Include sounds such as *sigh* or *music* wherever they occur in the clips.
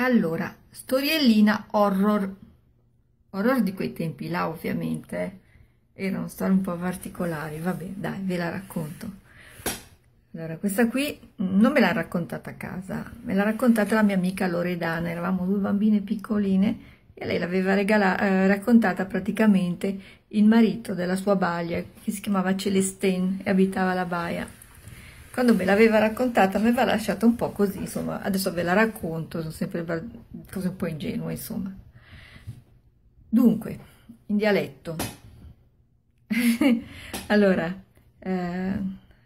Allora, storiellina horror, horror di quei tempi là ovviamente, era una storia un po' particolare, vabbè dai ve la racconto. Allora, questa qui non me l'ha raccontata a casa, me l'ha raccontata la mia amica Loredana, eravamo due bambine piccoline e lei l'aveva eh, raccontata praticamente il marito della sua balia che si chiamava Celestin e abitava la baia quando me l'aveva raccontata mi aveva lasciato un po' così, insomma, adesso ve la racconto, sono sempre cose un po' ingenue, insomma. Dunque, in dialetto. *laughs* allora, eh,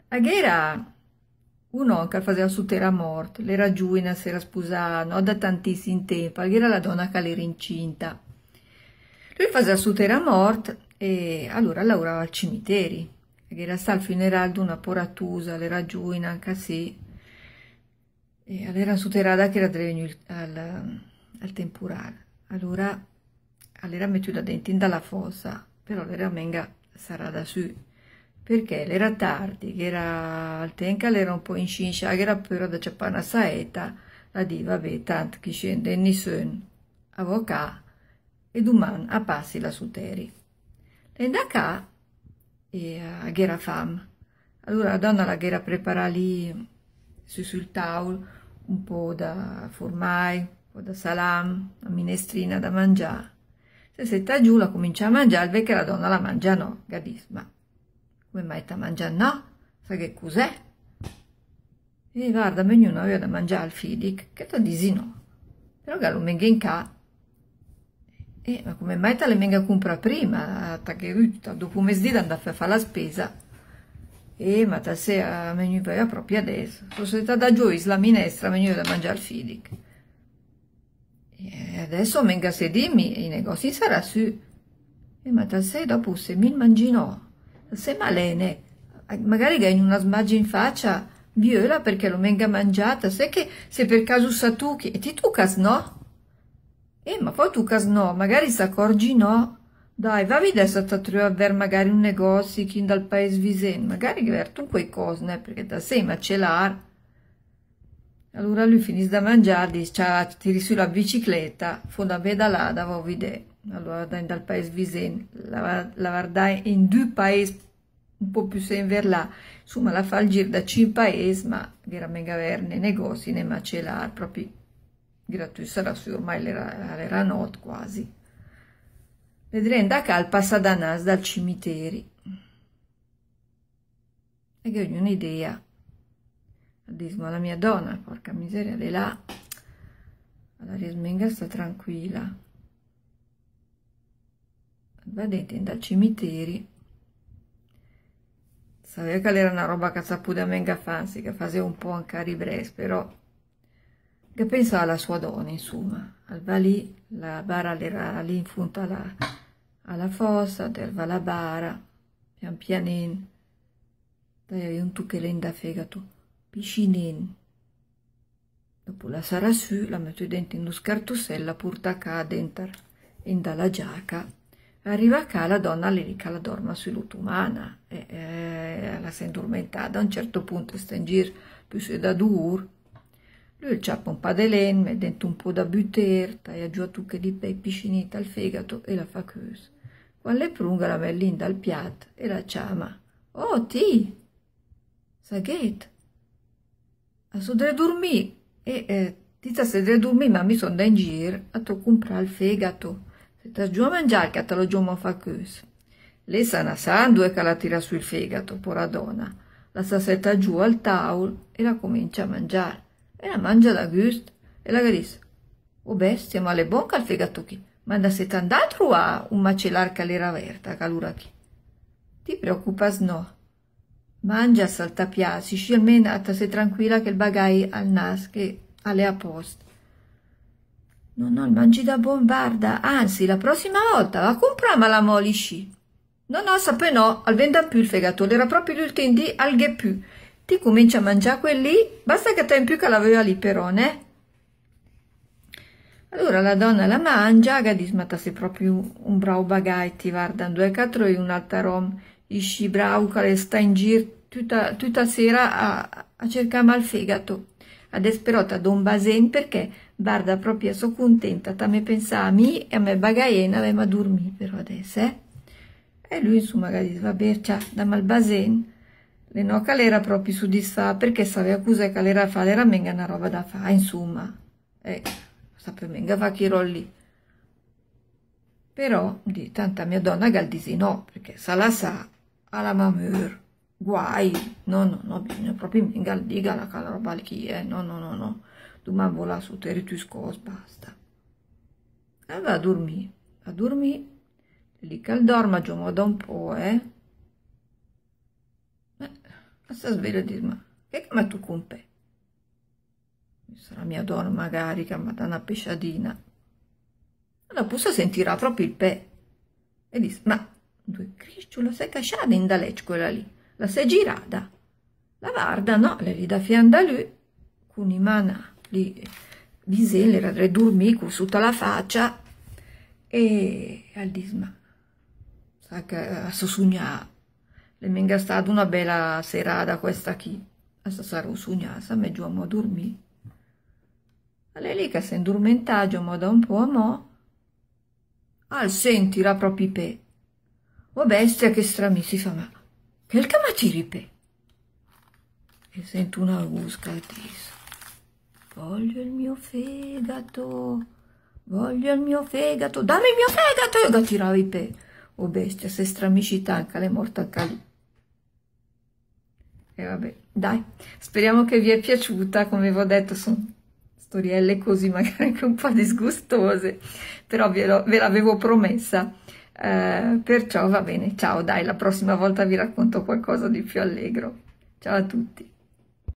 Aghera uno che faceva su terra morta, l'era giù in sera sposata, no? da tantissimi tempi, era la donna che l'era incinta. Lui faceva su terra morta e allora lavorava al cimitero perché in realtà al funeral d'una poratusa l'era giù in HC e all'era suterada che era drevenue al, al temporal. Allora all'era mettuta dentro dalla fossa, però l'era menga sarà da su perché l'era tardi, che era al tenca, l'era un po' in scincia, che era però da ciappana saeta, la diva, vabbè, tanto chi scende in nisön, avocà, e duman a passi la suteri. E da ca e a eh, Ghera Fam. Allora la donna la Ghera prepara lì su sul tavolo un po' da formai, un po' da salam, una minestrina da mangiare. Se setta giù la comincia a mangiare, perché la donna la mangia no, gadis, ma come mai sta mangiando no? Sa che cos'è? E guarda, ognuno aveva da mangiare al fidic, che ti disi no. Però gallo mengen ca e eh, ma come mai te le mega compra prima? Perché dopo un mese di andare a fare la spesa. E eh, ma te se eh, a menù vai proprio adesso. Sono stata da Joyce la minestra, menù da mangiare il fidic. E adesso mega se dimmi, i negozi sarà su. E ma te se dopo se mi mangino, se malene, magari che una smaggia in faccia, viola perché lo mega mangiata, sai che se per caso sa tu che... E ti tucas, no? Eh, ma poi tu casno, magari si s'accorgi no? Dai, va vedere se ti trovi a avere magari un negozio chi dal paese vicino, magari che un quei cose, né? perché da sei ma ce l'ha. Allora lui finisce da mangiare, dice, ciao, tiri su la bicicletta, fonda pedalata, da vedere. Allora dai dal paese vicino, la, la guardai in due paesi un po' più sempre là, insomma la fa il giro da cinque paesi, ma veramente avere averne negozi, né macelar, proprio gratuito sarà su ormai l'era not quasi. da Vedrenda calpa nas dal cimiteri. E che ognuno idea. Dismo alla mia donna, porca miseria, lei là. Alla Riesmenga sta tranquilla. Vedete, dal cimiteri. sapeva che era una roba che saputa menga fancy, che faceva un po' anche a ribres, però che pensa alla sua donna, insomma. Va lì, la bara era lì in fondo alla, alla fossa, derva la bara, pian pianin, dai un tu tucchelen da fegato, piscinin. Dopo la sarà su, la metto dentro in uno scartusella, porta qua dentro, in dalla giacca. Arriva qua, la donna lirica la dorma sull'utumana, e, e, la si è indormentata, a un certo punto sta in giro, più se da dur, lui c'ha un po' di lenme, dentro un po' di buterta, e giù a tucche di bei piscinita al fegato e la fa chiusa. Quando le prunga la merlinda al piatto e la chiama. Oh, ti! Saghet! A su dre dormì e eh, tita se dre dormì ma mi son da in giro a to comprare il fegato. Se ta giù a mangiare che te lo giù ma fa chiusa. Lei sa una sangue che la tira sul fegato, pora donna. La sassetta giù al tavolo e la comincia a mangiare e la mangia la gust e la gadis. O oh, bestia, ma le bon fegato chi? ma da se t'andatru a un macelar calera verta calura chi? Ti preoccupas no. Mangia saltapiazzi, scelmen atta se tranquilla che il bagai al nas che alle apposta. No, no, il mangi da bombarda, anzi, la prossima volta va a comprare la molisci. No, no, sapè no, al venda più il fegato, era proprio l'ultimo di al più ti comincia a mangiare quelli basta che te in più che l'aveva lì però ne? allora la donna la mangia che dice ma sei proprio un bravo bagai ti guardano due quattro e un'altra rom isci bravo che sta in giro tutta, tutta sera a, a cercare mal fegato Adesso però ti do un basen perché guarda proprio sono contenta a me pensa a me e a me bagaiena aveva dormito però adesso eh? e lui insomma che dice vabbè ciao da mal basen le no, calera proprio su di sa perché se accusa che calera fa era menga una roba da fa insomma eh, sape menga fa chi rolli però di tanta mia donna galdisi no perché sa la sa alla mamur guai no no no bisogna proprio menga diga la cala roba chi eh no no no no tu man vola su scos basta e va a dormire a dormire lì che dorma giù da un po' eh Sta sveglia e dice, ma che mi ha tu compè? Sarà mia donna magari che mi dà una pesciadina. La pussa sentirà proprio il pè e dice, ma due crisciu, la sei casciata in daleccio quella lì, la sei girata. La guarda, no, le lì da fian da lui, con i mana lì diselera, re dormi, con tutta la faccia e al disma, sa che ha sognato le venga stata una bella serata questa qui. Questa sarà usugnata, me giù a dormire. Alle lì che si indormentà, giuamo da un po' a mo'. Al sentira proprio i pe. O bestia che strami si fa, ma che il camaciri pe? E sento una usca attesa. Voglio il mio fegato, voglio il mio fegato, dammi il mio fegato! E io tiravo i pe. O bestia, se stramisci tanca, le morta a calì. E vabbè, dai, speriamo che vi è piaciuta, come vi ho detto sono storielle così *laughs* magari anche un po' disgustose, però ve, l'avevo promessa, eh, perciò va bene, ciao dai, la prossima volta vi racconto qualcosa di più allegro. Ciao a tutti!